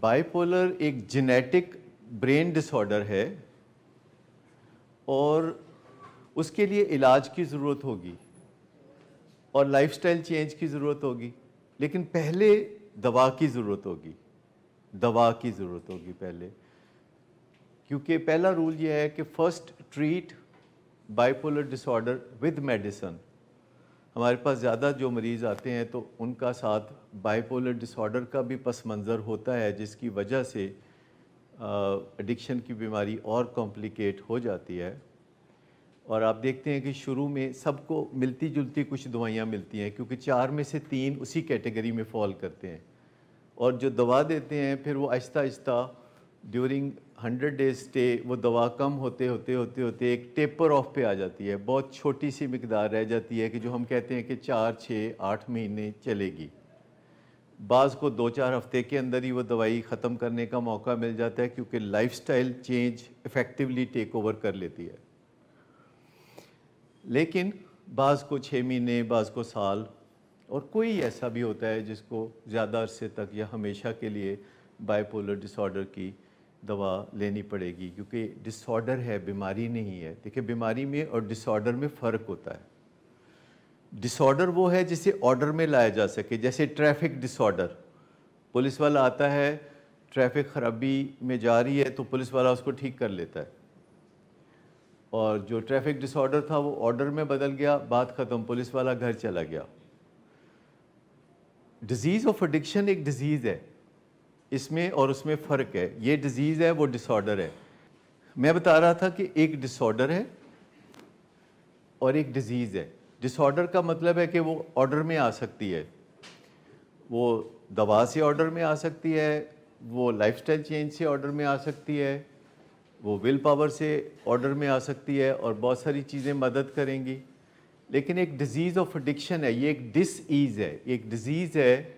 bipolar एक genetic brain disorder है और उसके लिए इलाज की ज़रूरत होगी और लाइफस्टाइल चेंज की ज़रूरत होगी लेकिन पहले दवा की ज़रूरत होगी दवा की ज़रूरत होगी पहले क्योंकि पहला रूल यह है कि first treat bipolar disorder with medicine हमारे पास ज़्यादा जो मरीज़ आते हैं तो उनका साथ बाइपोलर डिसऑर्डर का भी पस मंज़र होता है जिसकी वजह से एडिक्शन की बीमारी और कॉम्प्लिकेट हो जाती है और आप देखते हैं कि शुरू में सबको मिलती जुलती कुछ दवाइयाँ मिलती हैं क्योंकि चार में से तीन उसी कैटेगरी में फॉल करते हैं और जो दवा देते हैं फिर वो आहिस्ता आहिस्ता ड्यूरिंग हंड्रेड डेज स्टे वो दवा कम होते होते होते होते एक टेपर ऑफ पे आ जाती है बहुत छोटी सी मकदार रह जाती है कि जो हम कहते हैं कि चार छः आठ महीने चलेगी बाज़ को दो चार हफ्ते के अंदर ही वो दवाई ख़त्म करने का मौका मिल जाता है क्योंकि lifestyle change effectively take over कर लेती है लेकिन बाज़ को छः महीने बाज़ को साल और कोई ऐसा भी होता है जिसको ज़्यादा अरसे तक या हमेशा के लिए बाइपोलर डिसऑर्डर की दवा लेनी पड़ेगी क्योंकि डिसऑर्डर है बीमारी नहीं है देखिए बीमारी में और डिसऑर्डर में फ़र्क होता है डिसऑर्डर वो है जिसे ऑर्डर में लाया जा सके जैसे ट्रैफिक डिसऑर्डर पुलिस वाला आता है ट्रैफिक खराबी में जा रही है तो पुलिस वाला उसको ठीक कर लेता है और जो ट्रैफिक डिसऑर्डर था वो ऑर्डर में बदल गया बात ख़त्म पुलिस वाला घर चला गया डिज़ीज़ ऑफ एडिक्शन एक डिज़ीज़ है इसमें और उसमें फ़र्क है ये डिज़ीज़ है वो डिसऑर्डर है मैं बता रहा था कि एक डिसऑर्डर है और एक डिज़ीज़ है डिसऑर्डर का मतलब है कि वो ऑर्डर में आ सकती है वो दवा से ऑर्डर में आ सकती है वो लाइफस्टाइल चेंज से ऑर्डर में आ सकती है वो विल पावर से ऑर्डर में आ सकती है और बहुत सारी चीज़ें मदद करेंगी लेकिन एक डिज़ीज़ ऑफ एडिक्शन है ये एक डिस ईज़ है एक डिज़ीज़ है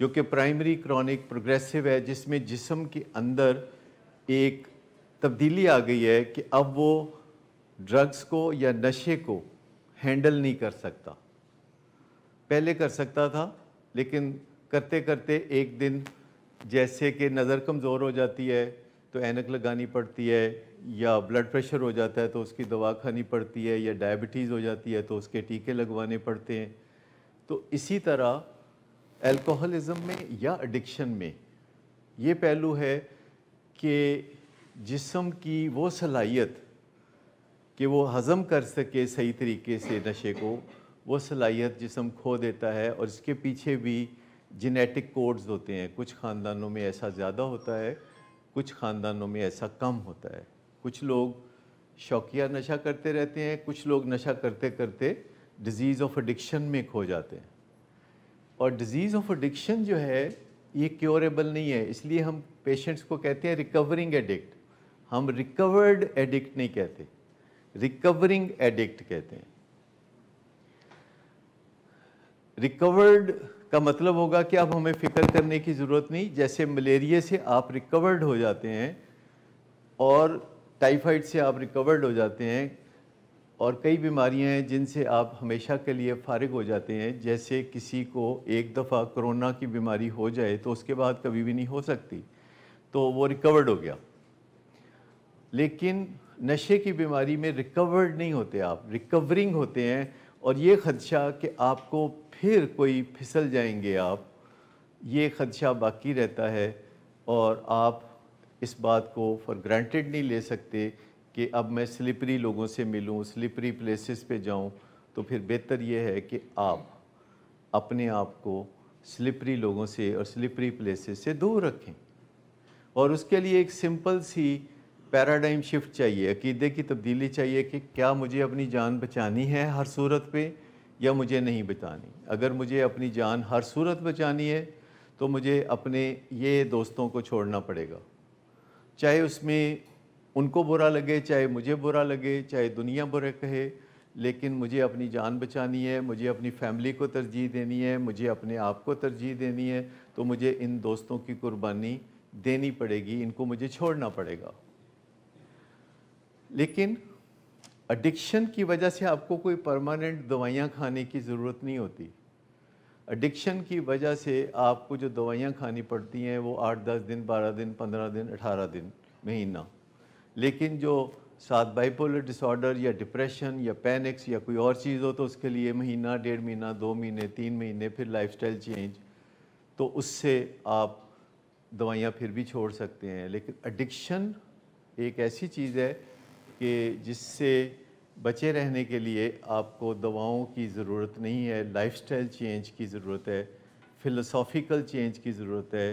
जो कि प्राइमरी क्रॉनिक प्रोग्रेसिव है जिसमें जिसम के अंदर एक तब्दीली आ गई है कि अब वो ड्रग्स को या नशे को हैंडल नहीं कर सकता पहले कर सकता था लेकिन करते करते एक दिन जैसे कि नज़र कमज़ोर हो जाती है तो एनक लगानी पड़ती है या ब्लड प्रेशर हो जाता है तो उसकी दवा खानी पड़ती है या डायबिटीज़ हो जाती है तो उसके टीके लगवाने पड़ते हैं तो इसी तरह अल्कोहलिज्म में या एडिक्शन में ये पहलू है कि जिसम की वो सलाहियत कि वो हज़म कर सके सही तरीके से नशे को वो सलाहियत जिसम खो देता है और इसके पीछे भी जेनेटिक कोड्स होते हैं कुछ ख़ानदानों में ऐसा ज़्यादा होता है कुछ ख़ानदानों में ऐसा कम होता है कुछ लोग शौकिया नशा करते रहते हैं कुछ लोग नशा करते करते डिज़ीज़ ऑफ एडिक्शन में खो जाते हैं और डिज़ीज़ ऑफ एडिक्शन जो है ये क्योरेबल नहीं है इसलिए हम पेशेंट्स को कहते हैं रिकवरिंग एडिक्ट हम रिकवर्ड एडिक्ट नहीं कहते रिकवरिंग एडिक्ट कहते हैं रिकवर्ड का मतलब होगा कि अब हमें फ़िक्र करने की ज़रूरत नहीं जैसे मलेरिया से आप रिकवर्ड हो जाते हैं और टाइफाइड से आप रिकवर्ड हो जाते हैं और कई बीमारियां हैं जिनसे आप हमेशा के लिए फारग हो जाते हैं जैसे किसी को एक दफ़ा कोरोना की बीमारी हो जाए तो उसके बाद कभी भी नहीं हो सकती तो वो रिकवर्ड हो गया लेकिन नशे की बीमारी में रिकवर्ड नहीं होते आप रिकवरिंग होते हैं और ये खदशा कि आपको फिर कोई फिसल जाएंगे आप ये खदशा बाकी रहता है और आप इस बात को फॉर ग्रांटेड नहीं ले सकते कि अब मैं स्लिपरी लोगों से मिलूं स्लिपरी प्लेसेस पे जाऊं तो फिर बेहतर ये है कि आप अपने आप को स्लिपरी लोगों से और स्लिपरी प्लेसेस से दूर रखें और उसके लिए एक सिंपल सी पैराडाइम शिफ्ट चाहिए अकीदे की तब्दीली चाहिए कि क्या मुझे अपनी जान बचानी है हर सूरत पे या मुझे नहीं बचानी अगर मुझे अपनी जान हर सूरत बचानी है तो मुझे अपने ये दोस्तों को छोड़ना पड़ेगा चाहे उसमें उनको बुरा लगे चाहे मुझे बुरा लगे चाहे दुनिया बुरे कहे लेकिन मुझे अपनी जान बचानी है मुझे अपनी फैमिली को तरजीह देनी है मुझे अपने आप को तरजीह देनी है तो मुझे इन दोस्तों की कुर्बानी देनी पड़ेगी इनको मुझे छोड़ना पड़ेगा लेकिन एडिक्शन की वजह से आपको कोई परमानेंट दवाइयाँ खाने की ज़रूरत नहीं होती एडिक्शन की वजह से आपको जो दवाइयाँ खानी पड़ती हैं वो आठ दस दिन बारह दिन पंद्रह दिन अठारह दिन महीना लेकिन जो साथ बाइपोलर डिसऑर्डर या डिप्रेशन या पैनिक्स या कोई और चीज़ हो तो उसके लिए महीना डेढ़ महीना दो महीने तीन महीने फिर लाइफस्टाइल चेंज तो उससे आप दवाइयाँ फिर भी छोड़ सकते हैं लेकिन एडिक्शन एक ऐसी चीज़ है कि जिससे बचे रहने के लिए आपको दवाओं की ज़रूरत नहीं है लाइफस्टाइल चेंज की ज़रूरत है फ़िलोसॉफ़िकल चेंज की ज़रूरत है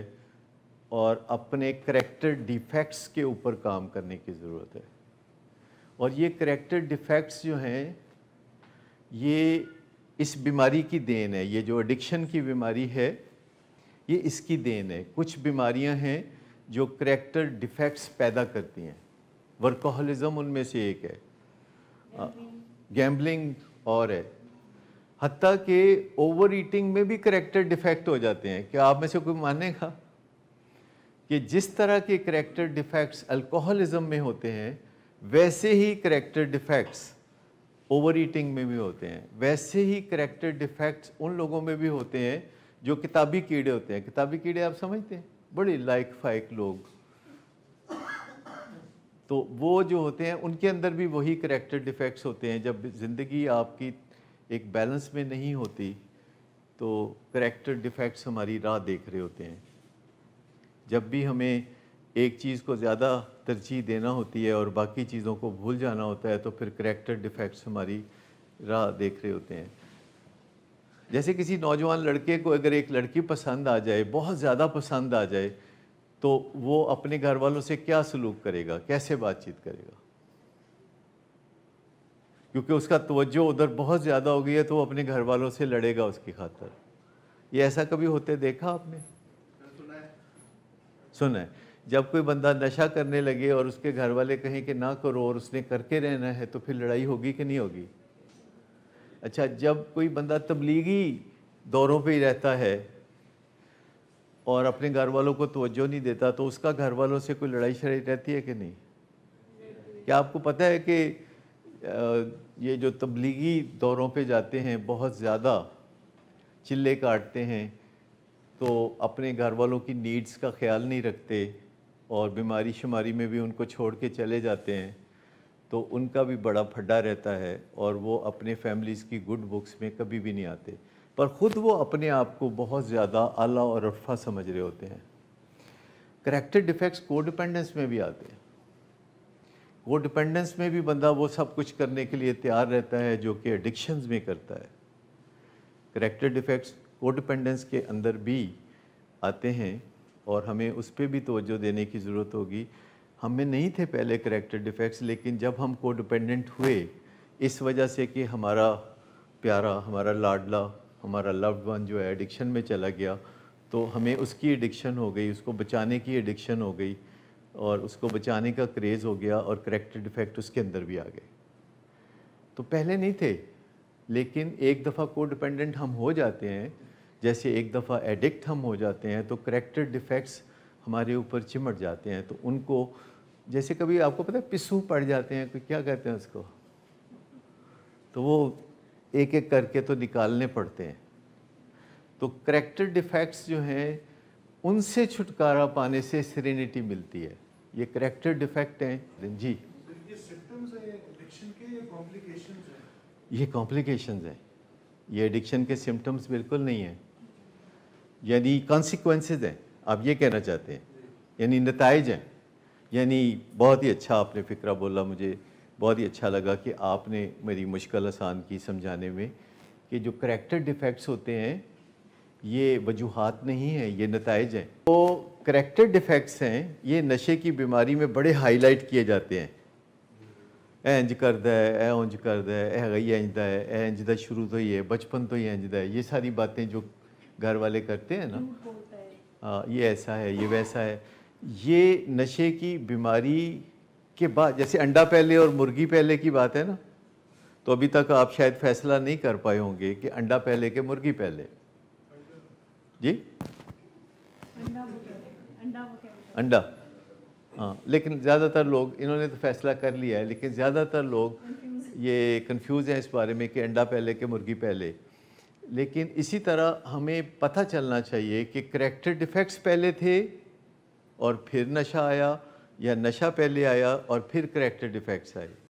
और अपने करेक्टर डिफेक्ट्स के ऊपर काम करने की ज़रूरत है और ये करेक्टर डिफेक्ट्स जो हैं ये इस बीमारी की देन है ये जो एडिक्शन की बीमारी है ये इसकी देन है कुछ बीमारियां हैं जो करेक्टर डिफेक्ट्स पैदा करती हैं वर्कोहलिज़म उनमें से एक है गैम्बलिंग और है हती कि ओवर ईटिंग में भी करेक्टर डिफेक्ट हो जाते हैं क्या आप में से कोई मानेगा कि जिस तरह के करेक्टर डिफेक्ट्स अल्कोहलिज्म में होते हैं वैसे ही करेक्टर डिफेक्ट्स ओवर ईटिंग में भी होते हैं वैसे ही करेक्टर डिफेक्ट्स उन लोगों में भी होते हैं जो किताबी कीड़े होते हैं किताबी कीड़े आप समझते हैं बड़े लाइक फाइक लोग तो वो जो होते हैं उनके अंदर भी वही करेक्टर डिफेक्ट्स होते हैं जब ज़िंदगी आपकी एक बैलेंस में नहीं होती तो करेक्टर डिफेक्ट्स हमारी राह देख रहे होते हैं जब भी हमें एक चीज़ को ज़्यादा तरजीह देना होती है और बाकी चीज़ों को भूल जाना होता है तो फिर करेक्टर डिफेक्ट्स हमारी राह देख रहे होते हैं जैसे किसी नौजवान लड़के को अगर एक लड़की पसंद आ जाए बहुत ज़्यादा पसंद आ जाए तो वो अपने घर वालों से क्या सलूक करेगा कैसे बातचीत करेगा क्योंकि उसका तवज्जो उधर बहुत ज़्यादा हो गई है तो वो अपने घर वालों से लड़ेगा उसकी खातर ये ऐसा कभी होते देखा आपने सुने जब कोई बंदा नशा करने लगे और उसके घर वाले कहें कि ना करो और उसने करके रहना है तो फिर लड़ाई होगी कि नहीं होगी अच्छा जब कोई बंदा तबलीगी दौरों पे ही रहता है और अपने घर वालों को तवज्जो नहीं देता तो उसका घर वालों से कोई लड़ाई शड़ाई रहती है कि नहीं क्या आपको पता है कि ये जो तबलीगी दौरों पे जाते हैं बहुत ज़्यादा चिल्ले काटते हैं तो अपने घर वालों की नीड्स का ख्याल नहीं रखते और बीमारी शुमारी में भी उनको छोड़ के चले जाते हैं तो उनका भी बड़ा फड्डा रहता है और वो अपने फैमिलीज़ की गुड बुक्स में कभी भी नहीं आते पर ख़ुद वो अपने आप को बहुत ज़्यादा आला और रफ़ा समझ रहे होते हैं करेक्टेड डिफेक्ट्स को डिपेंडेंस में भी आते हैं कोडिपेंडेंस में भी बंदा वो सब कुछ करने के लिए तैयार रहता है जो कि एडिक्शंस में करता है करेक्टेड डिफेक्ट्स कोडिपेंडेंस के अंदर भी आते हैं और हमें उस पर भी तोज्जो देने की ज़रूरत होगी हमें नहीं थे पहले करेक्टर डिफेक्ट्स लेकिन जब हम कोडिपेंडेंट हुए इस वजह से कि हमारा प्यारा हमारा लाडला हमारा लव्ड वन जो है एडिक्शन में चला गया तो हमें उसकी एडिक्शन हो गई उसको बचाने की एडिक्शन हो गई और उसको बचाने का क्रेज़ हो गया और करेक्टर डिफेक्ट उसके अंदर भी आ गए तो पहले नहीं थे लेकिन एक दफ़ा कोडिपेंडेंट हम हो जाते हैं जैसे एक दफ़ा एडिक्ट हम हो जाते हैं तो करेक्टर डिफेक्ट्स हमारे ऊपर चिमट जाते हैं तो उनको जैसे कभी आपको पता है पिसू पड़ जाते हैं कोई क्या कहते हैं उसको तो वो एक एक करके तो निकालने पड़ते हैं तो करेक्टर डिफेक्ट्स जो हैं उनसे छुटकारा पाने से सीरेनिटी मिलती है ये करेक्टर डिफेक्ट हैं जी ये कॉम्प्लिकेशंस हैं ये एडिक्शन के सिम्टम्स बिल्कुल नहीं हैं यानी कॉन्सिक्वेंसेज हैं आप ये कहना चाहते हैं यानी नतज हैं यानी बहुत ही अच्छा आपने फ़िक्रा बोला मुझे बहुत ही अच्छा लगा कि आपने मेरी मुश्किल आसान की समझाने में कि जो करेक्टर डिफेक्ट्स होते हैं ये वजूहत नहीं है ये नतज हैं तो करेक्टर डिफेक्ट्स हैं ये नशे की बीमारी में बड़े हाईलाइट किए जाते हैं इंज करता है ए उंज करता है ए गई है ए इंजदा शुरू तो ही है बचपन तो ही इंजदा है ये सारी बातें जो घर वाले करते हैं ना आ, हाँ, ये ऐसा है ये वैसा है ये नशे की बीमारी के बाद जैसे अंडा पहले और मुर्गी पहले की बात है ना तो अभी तक आप शायद फैसला नहीं कर पाए होंगे कि अंडा पहले के मुर्गी पहले जी अंडा हाँ लेकिन ज़्यादातर लोग इन्होंने तो फैसला कर लिया है लेकिन ज़्यादातर लोग ये कंफ्यूज हैं इस बारे में कि अंडा पहले के मुर्गी पहले लेकिन इसी तरह हमें पता चलना चाहिए कि करेक्टर डिफेक्ट्स पहले थे और फिर नशा आया या नशा पहले आया और फिर करेक्टर डिफेक्ट्स आए